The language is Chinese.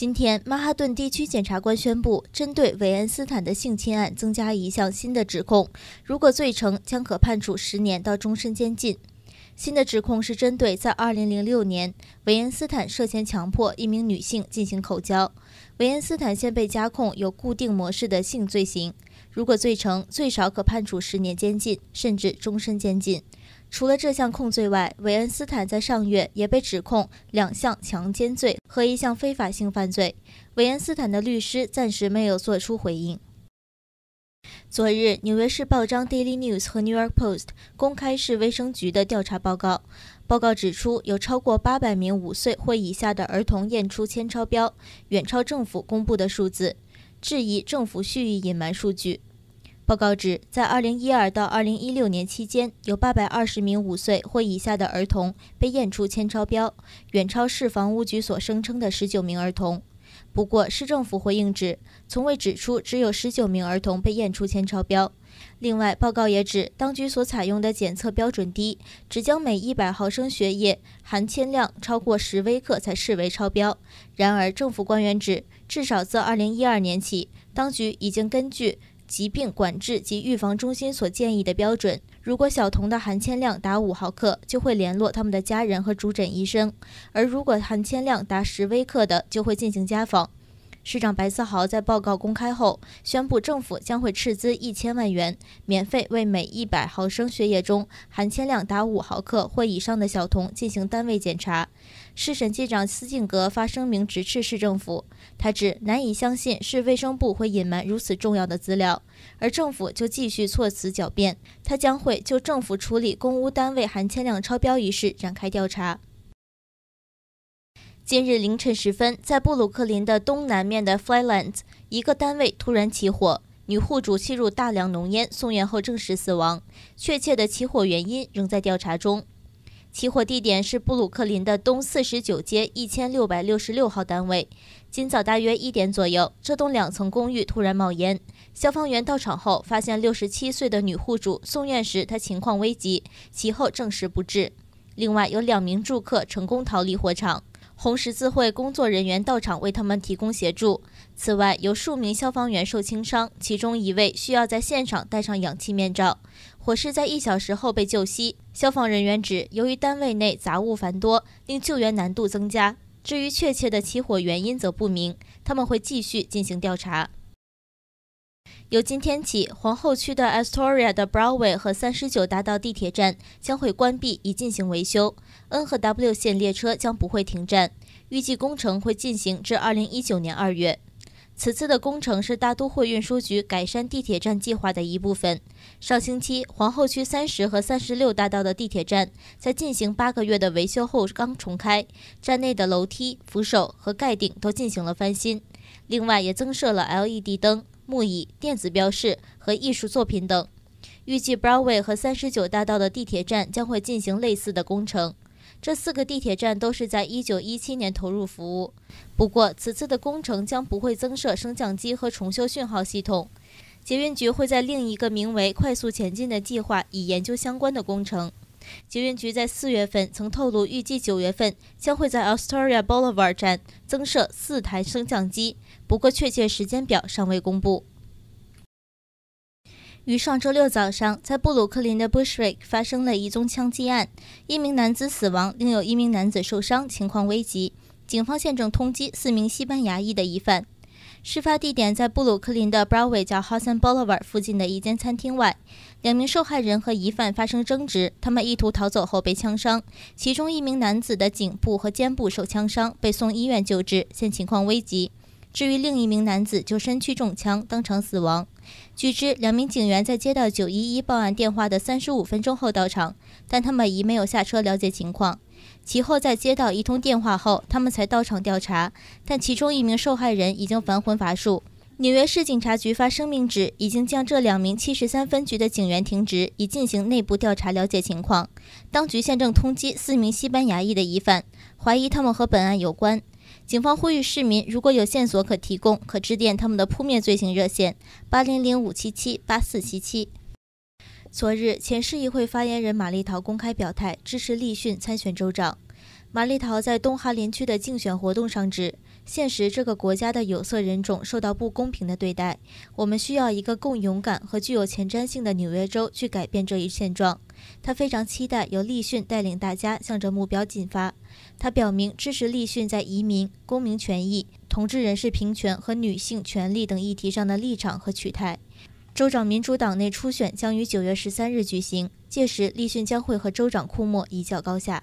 今天，曼哈顿地区检察官宣布，针对韦恩斯坦的性侵案增加一项新的指控。如果罪成，将可判处十年到终身监禁。新的指控是针对在2006年，韦恩斯坦涉嫌强迫一名女性进行口交。韦恩斯坦现被加控有固定模式的性罪行。如果罪成，最少可判处十年监禁，甚至终身监禁。除了这项控罪外，韦恩斯坦在上月也被指控两项强奸罪和一项非法性犯罪。韦恩斯坦的律师暂时没有作出回应。昨日，《纽约市报》（Daily 章 News） 和《n e w York Post） 公开市卫生局的调查报告，报告指出有超过八百名五岁或以下的儿童验出铅超标，远超政府公布的数字，质疑政府蓄意隐瞒数据。报告指，在2012到2016年期间，有820名五岁或以下的儿童被验出铅超标，远超市房屋局所声称的19名儿童。不过，市政府回应指，从未指出只有19名儿童被验出铅超标。另外，报告也指，当局所采用的检测标准低，只将每100毫升血液含铅量超过10微克才视为超标。然而，政府官员指，至少自2012年起，当局已经根据。疾病管制及预防中心所建议的标准，如果小童的含铅量达五毫克，就会联络他们的家人和主诊医生；而如果含铅量达十微克的，就会进行家访。市长白思豪在报告公开后，宣布政府将会斥资一千万元，免费为每一百毫升血液中含铅量达五毫克或以上的小童进行单位检查。市审计长斯金格发声明直斥市政府，他指难以相信市卫生部会隐瞒如此重要的资料，而政府就继续措辞狡辩。他将会就政府处理公屋单位含铅量超标一事展开调查。今日凌晨时分，在布鲁克林的东南面的 f l y l a n d s 一个单位突然起火，女户主吸入大量浓烟，送院后证实死亡。确切的起火原因仍在调查中。起火地点是布鲁克林的东四十九街一千六百六十六号单位。今早大约一点左右，这栋两层公寓突然冒烟。消防员到场后发现，六十七岁的女户主送院时她情况危急，其后证实不治。另外有两名住客成功逃离火场，红十字会工作人员到场为他们提供协助。此外有数名消防员受轻伤，其中一位需要在现场戴上氧气面罩。火势在一小时后被救熄。消防人员指，由于单位内杂物繁多，令救援难度增加。至于确切的起火原因则不明，他们会继续进行调查。由今天起，皇后区的 Astoria 的 Broadway 和三十九大道地铁站将会关闭以进行维修。N 和 W 线列车将不会停站。预计工程会进行至二零一九年二月。此次的工程是大都会运输局改善地铁站计划的一部分。上星期，皇后区三十和三十六大道的地铁站，在进行八个月的维修后刚重开，站内的楼梯扶手和盖顶都进行了翻新，另外也增设了 LED 灯、木椅、电子标示和艺术作品等。预计 Broadway 和三十九大道的地铁站将会进行类似的工程。这四个地铁站都是在一九一七年投入服务。不过，此次的工程将不会增设升降机和重修讯号系统。捷运局会在另一个名为“快速前进”的计划以研究相关的工程。捷运局在四月份曾透露，预计九月份将会在 Australia Boulevard 站增设四台升降机，不过确切时间表尚未公布。于上周六早上，在布鲁克林的 Bushwick 发生了一宗枪击案，一名男子死亡，另有一名男子受伤，情况危急。警方现正通缉四名西班牙裔的疑犯。事发地点在布鲁克林的 Broadway 叫 Hudson Boulevard 附近的一间餐厅外，两名受害人和疑犯发生争执，他们意图逃走后被枪伤，其中一名男子的颈部和肩部受枪伤，被送医院救治，现情况危急。至于另一名男子，就身躯中枪，当场死亡。据知，两名警员在接到911报案电话的三十五分钟后到场，但他们已没有下车了解情况。其后，在接到一通电话后，他们才到场调查。但其中一名受害人已经返魂乏术。纽约市警察局发声明指，已经将这两名七十三分局的警员停职，以进行内部调查了解情况。当局现正通缉四名西班牙裔的疑犯，怀疑他们和本案有关。警方呼吁市民，如果有线索可提供，可致电他们的扑灭罪行热线八零零五七七八四七七。昨日，前市议会发言人马丽桃公开表态支持立讯参选州长。马丽桃在东哈林区的竞选活动上指，现实这个国家的有色人种受到不公平的对待，我们需要一个更勇敢和具有前瞻性的纽约州去改变这一现状。他非常期待由立讯带领大家向着目标进发。他表明支持立讯在移民、公民权益、同志人士平权和女性权利等议题上的立场和取态。州长民主党内初选将于九月十三日举行，届时立讯将会和州长库莫一较高下。